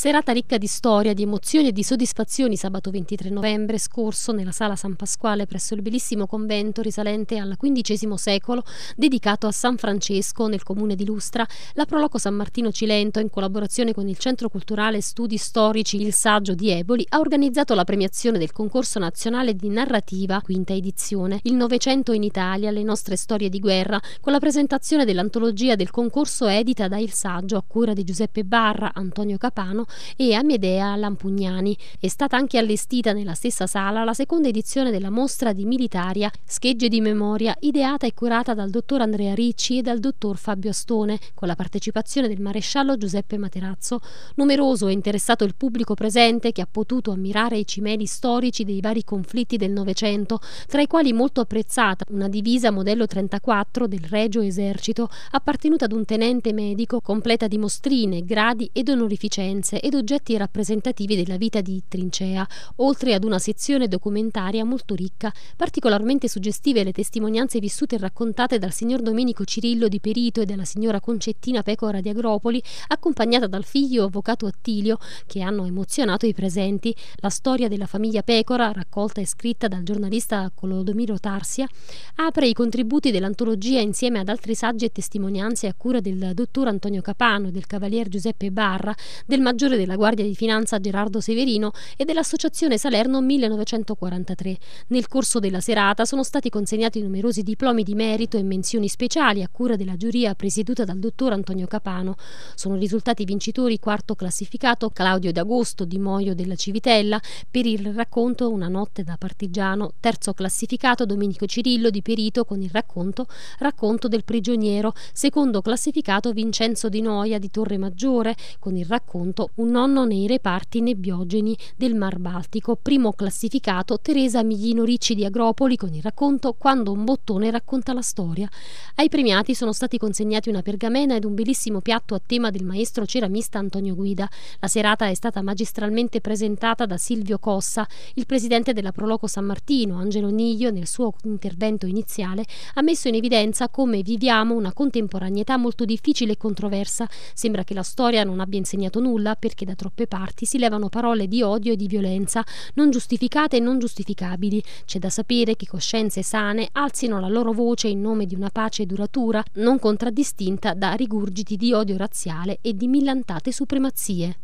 Serata ricca di storia, di emozioni e di soddisfazioni sabato 23 novembre scorso nella sala San Pasquale presso il bellissimo convento risalente al XV secolo dedicato a San Francesco nel comune di Lustra, la Proloco San Martino Cilento in collaborazione con il Centro Culturale Studi Storici Il Saggio di Eboli ha organizzato la premiazione del concorso nazionale di narrativa quinta edizione Il Novecento in Italia, le nostre storie di guerra con la presentazione dell'antologia del concorso edita da Il Saggio a cura di Giuseppe Barra, Antonio Capano e Amedea Lampugnani. È stata anche allestita nella stessa sala la seconda edizione della mostra di Militaria, schegge di memoria, ideata e curata dal dottor Andrea Ricci e dal dottor Fabio Astone, con la partecipazione del maresciallo Giuseppe Materazzo. Numeroso e interessato il pubblico presente che ha potuto ammirare i cimeli storici dei vari conflitti del Novecento, tra i quali molto apprezzata una divisa modello 34 del Regio Esercito, appartenuta ad un tenente medico, completa di mostrine, gradi ed onorificenze ed oggetti rappresentativi della vita di Trincea, oltre ad una sezione documentaria molto ricca, particolarmente suggestive le testimonianze vissute e raccontate dal signor Domenico Cirillo di Perito e dalla signora Concettina Pecora di Agropoli, accompagnata dal figlio avvocato Attilio, che hanno emozionato i presenti. La storia della famiglia Pecora, raccolta e scritta dal giornalista Colodomiro Tarsia, apre i contributi dell'antologia insieme ad altri saggi e testimonianze a cura del dottor Antonio Capano, del cavalier Giuseppe Barra, del maggior misure della Guardia di Finanza Gerardo Severino e dell'Associazione Salerno 1943. Nel corso della serata sono stati consegnati numerosi diplomi di merito e menzioni speciali a cura della giuria presieduta dal dottor Antonio Capano. Sono risultati vincitori quarto classificato Claudio D'Agosto di Moio della Civitella per il racconto Una notte da partigiano, terzo classificato Domenico Cirillo di Perito con il racconto Racconto del prigioniero, secondo classificato Vincenzo Di Noia di Torre Maggiore con il racconto un nonno nei reparti nebbiogeni del Mar Baltico, primo classificato Teresa Miglino Ricci di Agropoli con il racconto Quando un bottone racconta la storia. Ai premiati sono stati consegnati una pergamena ed un bellissimo piatto a tema del maestro ceramista Antonio Guida. La serata è stata magistralmente presentata da Silvio Cossa, il presidente della Proloco San Martino, Angelo Niglio, nel suo intervento iniziale, ha messo in evidenza come viviamo una contemporaneità molto difficile e controversa. Sembra che la storia non abbia insegnato nulla, perché da troppe parti si levano parole di odio e di violenza, non giustificate e non giustificabili. C'è da sapere che coscienze sane alzino la loro voce in nome di una pace duratura, non contraddistinta da rigurgiti di odio razziale e di millantate supremazie.